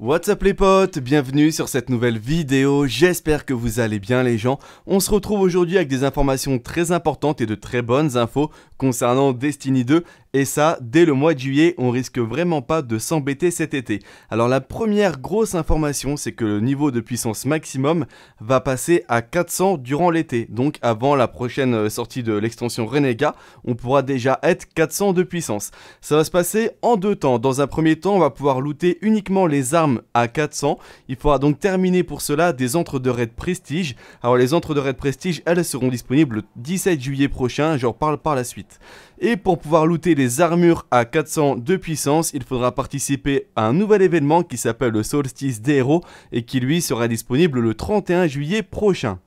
What's up les potes, bienvenue sur cette nouvelle vidéo, j'espère que vous allez bien les gens. On se retrouve aujourd'hui avec des informations très importantes et de très bonnes infos concernant Destiny 2 et ça, dès le mois de juillet, on risque vraiment pas de s'embêter cet été. Alors la première grosse information, c'est que le niveau de puissance maximum va passer à 400 durant l'été. Donc avant la prochaine euh, sortie de l'extension Renega, on pourra déjà être 400 de puissance. Ça va se passer en deux temps. Dans un premier temps, on va pouvoir looter uniquement les armes à 400. Il faudra donc terminer pour cela des entres de raid prestige. Alors les entres de raid prestige, elles seront disponibles le 17 juillet prochain, j'en parle par la suite. Et pour pouvoir looter les armures à 400 de puissance, il faudra participer à un nouvel événement qui s'appelle le Solstice des Héros et qui lui sera disponible le 31 juillet prochain.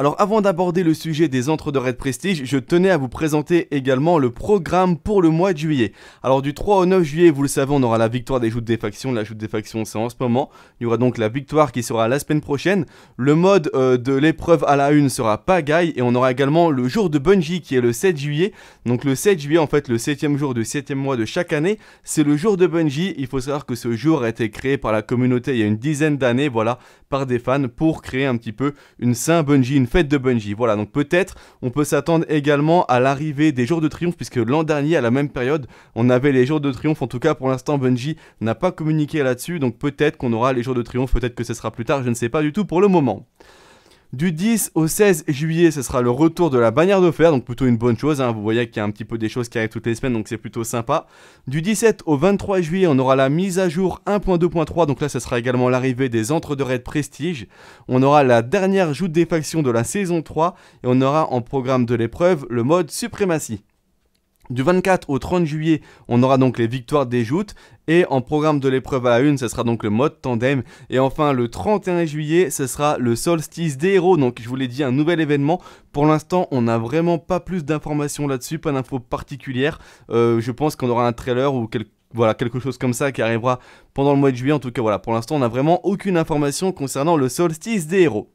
Alors avant d'aborder le sujet des entres de Red Prestige, je tenais à vous présenter également le programme pour le mois de juillet. Alors du 3 au 9 juillet, vous le savez, on aura la victoire des joutes des factions. La joute des factions, c'est en ce moment. Il y aura donc la victoire qui sera la semaine prochaine. Le mode euh, de l'épreuve à la une sera pagaille. Et on aura également le jour de Bungie qui est le 7 juillet. Donc le 7 juillet, en fait, le 7 jour du 7 mois de chaque année, c'est le jour de Bungie. Il faut savoir que ce jour a été créé par la communauté il y a une dizaine d'années, voilà, par des fans pour créer un petit peu une Saint Bungie, fête de Bungie. Voilà, donc peut-être on peut s'attendre également à l'arrivée des jours de triomphe, puisque l'an dernier, à la même période, on avait les jours de triomphe. En tout cas, pour l'instant, Bungie n'a pas communiqué là-dessus, donc peut-être qu'on aura les jours de triomphe, peut-être que ce sera plus tard, je ne sais pas du tout pour le moment. Du 10 au 16 juillet, ce sera le retour de la bannière de fer, donc plutôt une bonne chose. Hein. Vous voyez qu'il y a un petit peu des choses qui arrivent toutes les semaines, donc c'est plutôt sympa. Du 17 au 23 juillet, on aura la mise à jour 1.2.3, donc là, ce sera également l'arrivée des Entre de Raid Prestige. On aura la dernière joute des factions de la saison 3, et on aura en programme de l'épreuve le mode Suprématie. Du 24 au 30 juillet, on aura donc les victoires des joutes. Et en programme de l'épreuve à la une, ce sera donc le mode tandem. Et enfin, le 31 juillet, ce sera le solstice des héros. Donc, je vous l'ai dit, un nouvel événement. Pour l'instant, on n'a vraiment pas plus d'informations là-dessus, pas d'infos particulières. Euh, je pense qu'on aura un trailer ou quelque voilà, quelque chose comme ça qui arrivera pendant le mois de juillet. En tout cas, voilà, pour l'instant, on n'a vraiment aucune information concernant le solstice des héros.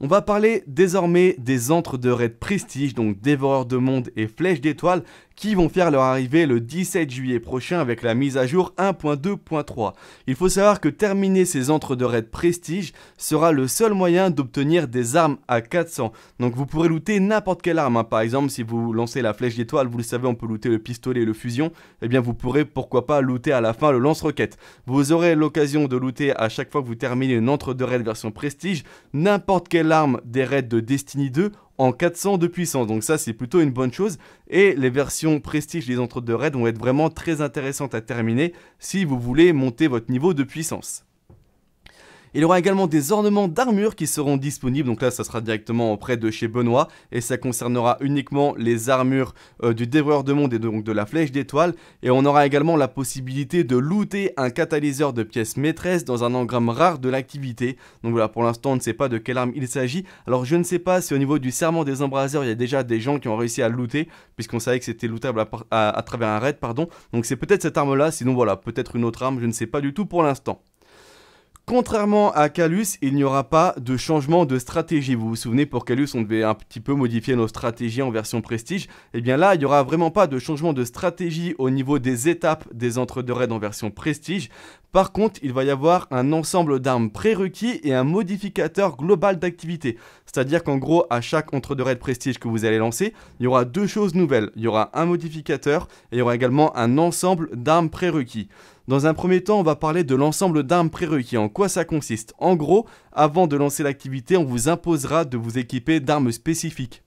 On va parler désormais des entre de Raid Prestige, donc Dévoreur de Monde et Flèche d'Étoiles, qui vont faire leur arrivée le 17 juillet prochain avec la mise à jour 1.2.3. Il faut savoir que terminer ces entre de Raid Prestige sera le seul moyen d'obtenir des armes à 400. Donc vous pourrez looter n'importe quelle arme, hein. par exemple si vous lancez la Flèche d'Étoile, vous le savez on peut looter le pistolet et le fusion, et eh bien vous pourrez pourquoi pas looter à la fin le lance-roquette. Vous aurez l'occasion de looter à chaque fois que vous terminez une entre de Raid version Prestige, n'importe quelle l'arme des raids de Destiny 2 en 400 de puissance. Donc ça, c'est plutôt une bonne chose. Et les versions prestige des autres de raids vont être vraiment très intéressantes à terminer si vous voulez monter votre niveau de puissance. Il y aura également des ornements d'armure qui seront disponibles, donc là ça sera directement auprès de chez Benoît, et ça concernera uniquement les armures euh, du Dévoreur de Monde et donc de la Flèche d'Étoile, et on aura également la possibilité de looter un catalyseur de pièces maîtresses dans un engramme rare de l'activité, donc voilà pour l'instant on ne sait pas de quelle arme il s'agit, alors je ne sais pas si au niveau du serment des embraseurs il y a déjà des gens qui ont réussi à looter, puisqu'on savait que c'était lootable à, travers un raid, pardon, donc c'est peut-être cette arme là, sinon voilà, peut-être une autre arme, je ne sais pas du tout pour l'instant. Contrairement à Calus, il n'y aura pas de changement de stratégie. Vous vous souvenez, pour Calus, on devait un petit peu modifier nos stratégies en version prestige. Et eh bien là, il n'y aura vraiment pas de changement de stratégie au niveau des étapes des entre de raid en version prestige. Par contre, il va y avoir un ensemble d'armes prérequis et un modificateur global d'activité. C'est-à-dire qu'en gros, à chaque entre deux raids prestige que vous allez lancer, il y aura deux choses nouvelles. Il y aura un modificateur et il y aura également un ensemble d'armes prérequis. Dans un premier temps, on va parler de l'ensemble d'armes prérequis, en quoi ça consiste. En gros, avant de lancer l'activité, on vous imposera de vous équiper d'armes spécifiques.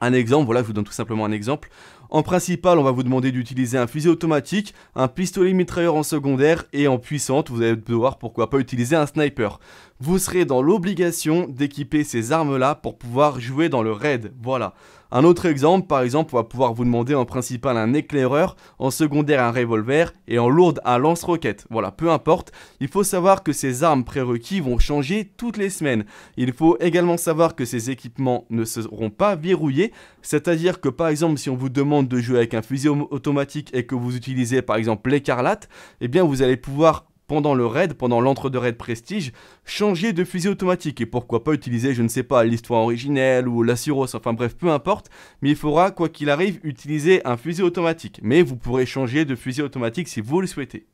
Un exemple, voilà, je vous donne tout simplement un exemple. En principal, on va vous demander d'utiliser un fusil automatique, un pistolet mitrailleur en secondaire et en puissante, vous allez devoir pourquoi pas utiliser un sniper. Vous serez dans l'obligation d'équiper ces armes-là pour pouvoir jouer dans le raid, voilà. Un autre exemple, par exemple, on va pouvoir vous demander en principal un éclaireur, en secondaire un revolver et en lourde un lance-roquette. Voilà, peu importe. Il faut savoir que ces armes prérequis vont changer toutes les semaines. Il faut également savoir que ces équipements ne seront pas verrouillés, c'est-à-dire que par exemple, si on vous demande de jouer avec un fusil automatique et que vous utilisez par exemple l'écarlate, eh bien vous allez pouvoir pendant le raid, pendant l'entre-deux raid prestige, changer de fusil automatique et pourquoi pas utiliser, je ne sais pas, l'histoire originelle ou la Syros, enfin bref, peu importe, mais il faudra, quoi qu'il arrive, utiliser un fusil automatique. Mais vous pourrez changer de fusil automatique si vous le souhaitez.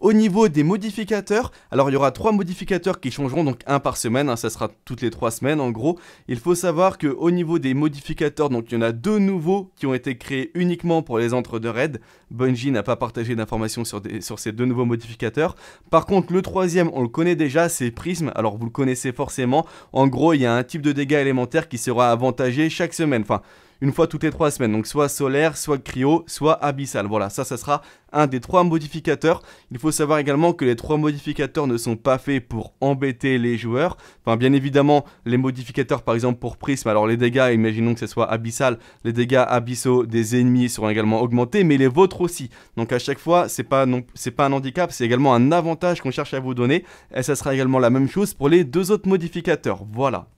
Au niveau des modificateurs, alors il y aura trois modificateurs qui changeront, donc un par semaine, hein, ça sera toutes les trois semaines en gros. Il faut savoir qu'au niveau des modificateurs, donc il y en a deux nouveaux qui ont été créés uniquement pour les entres de raid. Bungie n'a pas partagé d'informations sur, sur ces deux nouveaux modificateurs. Par contre, le troisième, on le connaît déjà, c'est Prism, alors vous le connaissez forcément. En gros, il y a un type de dégâts élémentaires qui sera avantagé chaque semaine. Enfin, une fois toutes les trois semaines. Donc soit solaire, soit cryo, soit abyssal. Voilà, ça, ça sera un des trois modificateurs. Il faut savoir également que les trois modificateurs ne sont pas faits pour embêter les joueurs. Enfin, bien évidemment, les modificateurs, par exemple pour prisme, alors les dégâts, imaginons que ce soit abyssal, les dégâts abyssaux des ennemis seront également augmentés, mais les vôtres aussi. Donc à chaque fois, c'est pas non, c'est pas un handicap, c'est également un avantage qu'on cherche à vous donner. Et ça sera également la même chose pour les deux autres modificateurs. Voilà.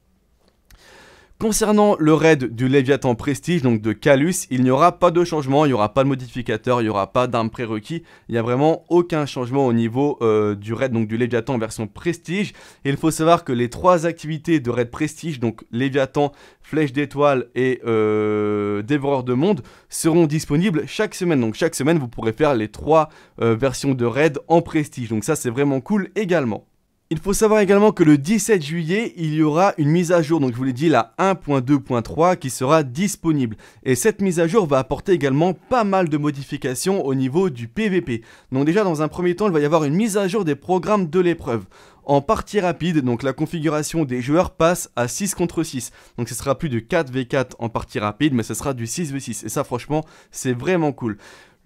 Concernant le raid du Léviathan Prestige, donc de Calus, il n'y aura pas de changement, il n'y aura pas de modificateur, il n'y aura pas d'arme prérequis, il n'y a vraiment aucun changement au niveau euh, du raid donc du Léviathan version Prestige. Et il faut savoir que les trois activités de raid Prestige, donc Léviathan, Flèche d'étoile et euh, Dévoreur de monde, seront disponibles chaque semaine. Donc chaque semaine, vous pourrez faire les trois euh, versions de raid en Prestige. Donc ça, c'est vraiment cool également. Il faut savoir également que le 17 juillet, il y aura une mise à jour, donc je vous l'ai dit, la 1.2.3 qui sera disponible. Et cette mise à jour va apporter également pas mal de modifications au niveau du PVP. Donc déjà, dans un premier temps, il va y avoir une mise à jour des programmes de l'épreuve. En partie rapide, donc la configuration des joueurs passe à 6 contre 6. Donc ce sera plus de 4v4 en partie rapide, mais ce sera du 6v6. Et ça, franchement, c'est vraiment cool.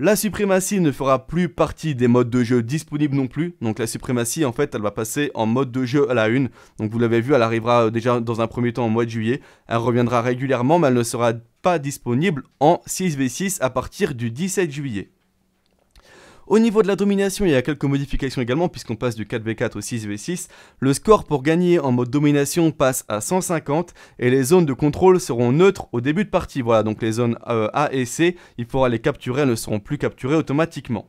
La suprématie ne fera plus partie des modes de jeu disponibles non plus. Donc la suprématie, en fait, elle va passer en mode de jeu à la une. Donc vous l'avez vu, elle arrivera euh, déjà dans un premier temps au mois de juillet. Elle reviendra régulièrement, mais elle ne sera pas disponible en 6v6 à partir du 17 juillet. Au niveau de la domination, il y a quelques modifications également, puisqu'on passe du 4v4 au 6v6. Le score pour gagner en mode domination passe à 150, et les zones de contrôle seront neutres au début de partie. Voilà, donc les zones euh, A et C, il faudra les capturer, elles ne seront plus capturées automatiquement.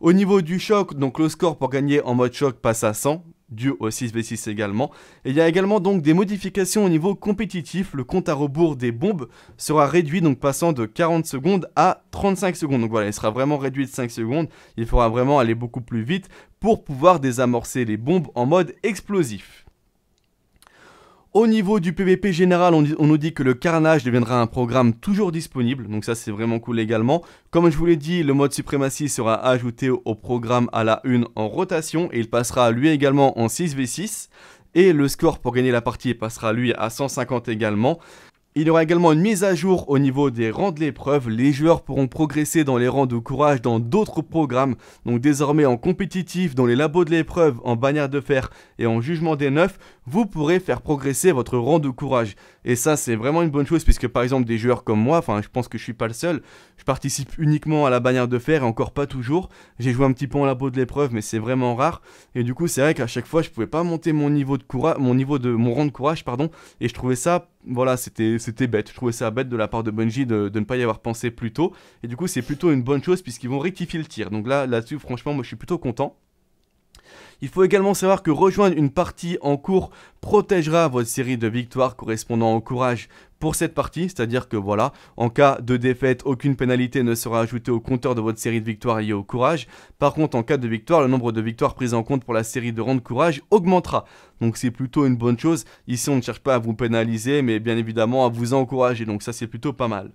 Au niveau du choc, donc le score pour gagner en mode choc passe à 100, dû au 6v6 également. Et il y a également donc des modifications au niveau compétitif. Le compte à rebours des bombes sera réduit, donc passant de 40 secondes à 35 secondes. Donc voilà, il sera vraiment réduit de 5 secondes. Il faudra vraiment aller beaucoup plus vite pour pouvoir désamorcer les bombes en mode explosif. Au niveau du PVP général, on, nous dit que le carnage deviendra un programme toujours disponible, donc ça c'est vraiment cool également. Comme je vous l'ai dit, le mode suprématie sera ajouté au programme à la une en rotation et il passera lui également en 6v6. Et le score pour gagner la partie passera lui à 150 également. Il y aura également une mise à jour au niveau des rangs de l'épreuve. Les joueurs pourront progresser dans les rangs de courage dans d'autres programmes, donc désormais en compétitif, dans les labos de l'épreuve, en bannière de fer et en jugement des neufs, vous pourrez faire progresser votre rang de courage. Et ça, c'est vraiment une bonne chose, puisque par exemple, des joueurs comme moi, enfin, je pense que je suis pas le seul, je participe uniquement à la bannière de fer et encore pas toujours. J'ai joué un petit peu en labo de l'épreuve, mais c'est vraiment rare. Et du coup, c'est vrai qu'à chaque fois, je pouvais pas monter mon niveau de courage, mon niveau de, mon rang de courage, pardon, et je trouvais ça voilà, c'était bête. Je trouvais ça bête de la part de Bungie de, de ne pas y avoir pensé plus tôt. Et du coup, c'est plutôt une bonne chose puisqu'ils vont rectifier le tir. Donc là, là-dessus, franchement, moi, je suis plutôt content. Il faut également savoir que rejoindre une partie en cours protégera votre série de victoires correspondant au courage pour cette partie, c'est-à-dire que voilà, en cas de défaite, aucune pénalité ne sera ajoutée au compteur de votre série de victoires liées au courage. Par contre, en cas de victoire, le nombre de victoires prises en compte pour la série de rang de courage augmentera. Donc c'est plutôt une bonne chose. Ici, on ne cherche pas à vous pénaliser, mais bien évidemment à vous encourager. Donc ça, c'est plutôt pas mal.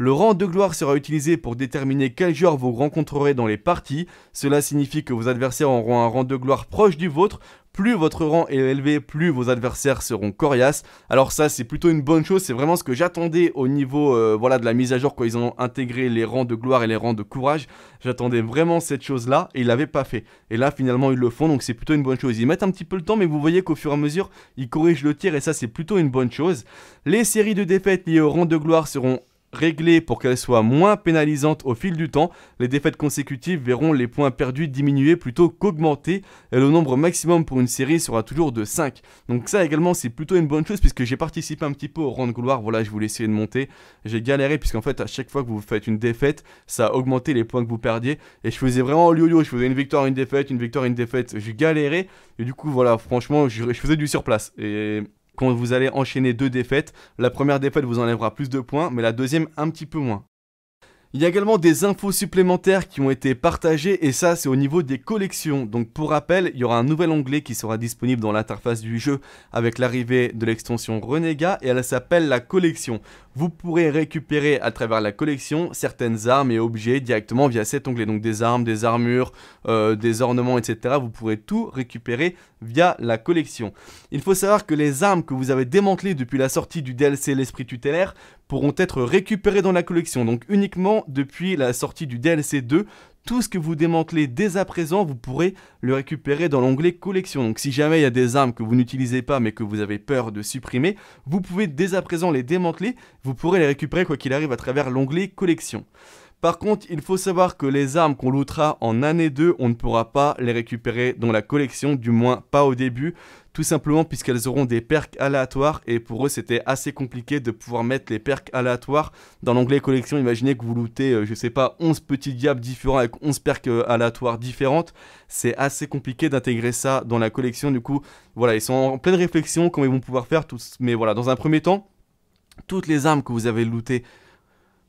Le rang de gloire sera utilisé pour déterminer quel genre vous rencontrerez dans les parties. Cela signifie que vos adversaires auront un rang de gloire proche du vôtre, plus votre rang est élevé, plus vos adversaires seront coriaces. Alors ça, c'est plutôt une bonne chose, c'est vraiment ce que j'attendais au niveau euh, voilà, de la mise à jour quand ils ont intégré les rangs de gloire et les rangs de courage. J'attendais vraiment cette chose-là et ils l'avaient pas fait. Et là, finalement, ils le font, donc c'est plutôt une bonne chose. Ils mettent un petit peu le temps, mais vous voyez qu'au fur et à mesure, ils corrigent le tir et ça, c'est plutôt une bonne chose. Les séries de défaites liées au rang de gloire seront Régler pour qu'elle soit moins pénalisante au fil du temps, les défaites consécutives verront les points perdus diminuer plutôt qu'augmenter et le nombre maximum pour une série sera toujours de 5. Donc ça également c'est plutôt une bonne chose puisque j'ai participé un petit peu au rang de gloire, voilà je voulais essayer de monter, j'ai galéré puisqu'en fait à chaque fois que vous faites une défaite, ça a augmenté les points que vous perdiez et je faisais vraiment lieu yo je faisais une victoire, une défaite, une victoire, une défaite, j'ai galéré et du coup voilà franchement je, je faisais du surplace et quand vous allez enchaîner deux défaites. La première défaite vous enlèvera plus de points, mais la deuxième un petit peu moins. Il y a également des infos supplémentaires qui ont été partagées et ça c'est au niveau des collections. Donc pour rappel, il y aura un nouvel onglet qui sera disponible dans l'interface du jeu avec l'arrivée de l'extension Renega et elle s'appelle la collection. Vous pourrez récupérer à travers la collection certaines armes et objets directement via cet onglet. Donc des armes, des armures, euh, des ornements, etc. Vous pourrez tout récupérer via la collection. Il faut savoir que les armes que vous avez démantelées depuis la sortie du DLC L'Esprit Tutélaire pourront être récupérées dans la collection, donc uniquement depuis la sortie du DLC 2, tout ce que vous démantelez dès à présent, vous pourrez le récupérer dans l'onglet collection. Donc si jamais il y a des armes que vous n'utilisez pas mais que vous avez peur de supprimer, vous pouvez dès à présent les démanteler, vous pourrez les récupérer quoi qu'il arrive à travers l'onglet collection. Par contre, il faut savoir que les armes qu'on lootera en année 2, on ne pourra pas les récupérer dans la collection, du moins pas au début, tout simplement puisqu'elles auront des perks aléatoires et pour eux c'était assez compliqué de pouvoir mettre les perks aléatoires dans l'onglet collection. Imaginez que vous lootez, euh, je ne sais pas, 11 petits diables différents avec 11 perks euh, aléatoires différentes. C'est assez compliqué d'intégrer ça dans la collection. Du coup, voilà, ils sont en pleine réflexion comment ils vont pouvoir faire tout. Mais voilà, dans un premier temps, toutes les armes que vous avez lootées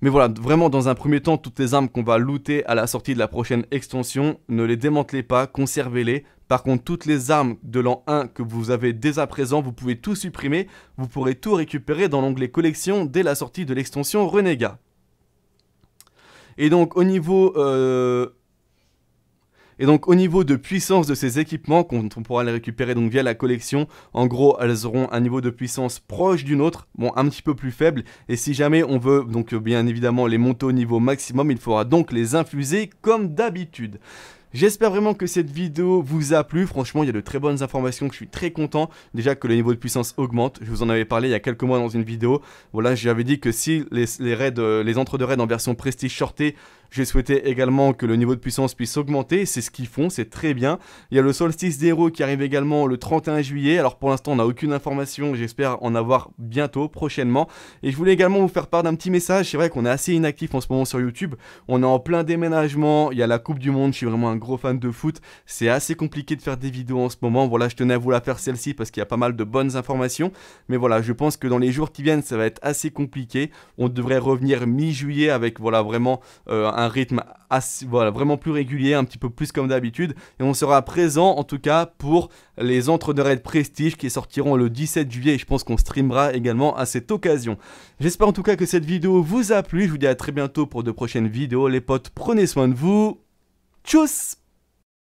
mais voilà, vraiment dans un premier temps, toutes les armes qu'on va looter à la sortie de la prochaine extension, ne les démantelez pas, conservez-les. Par contre, toutes les armes de l'an 1 que vous avez dès à présent, vous pouvez tout supprimer, vous pourrez tout récupérer dans l'onglet collection dès la sortie de l'extension Renega. Et donc au niveau euh, et donc au niveau de puissance de ces équipements, qu'on pourra les récupérer donc via la collection, en gros elles auront un niveau de puissance proche d'une autre, bon un petit peu plus faible, et si jamais on veut donc bien évidemment les monter au niveau maximum, il faudra donc les infuser comme d'habitude. J'espère vraiment que cette vidéo vous a plu, franchement il y a de très bonnes informations, que je suis très content, déjà que le niveau de puissance augmente, je vous en avais parlé il y a quelques mois dans une vidéo, voilà j'avais dit que si les, raids, euh, les entre-deux raids en version prestige shortée j'ai souhaité également que le niveau de puissance puisse augmenter, c'est ce qu'ils font, c'est très bien. Il y a le solstice des héros qui arrive également le 31 juillet, alors pour l'instant on n'a aucune information, j'espère en avoir bientôt, prochainement. Et je voulais également vous faire part d'un petit message, c'est vrai qu'on est assez inactif en ce moment sur YouTube, on est en plein déménagement, il y a la Coupe du Monde, je suis vraiment un gros fan de foot, c'est assez compliqué de faire des vidéos en ce moment, voilà je tenais à vous la faire celle-ci parce qu'il y a pas mal de bonnes informations, mais voilà je pense que dans les jours qui viennent ça va être assez compliqué, on devrait revenir mi-juillet avec voilà vraiment un euh, un rythme voilà, vraiment plus régulier, un petit peu plus comme d'habitude. Et on sera présent en tout cas pour les entre de raid Prestige qui sortiront le 17 juillet. Et je pense qu'on streamera également à cette occasion. J'espère en tout cas que cette vidéo vous a plu. Je vous dis à très bientôt pour de prochaines vidéos. Les potes, prenez soin de vous. Tchuss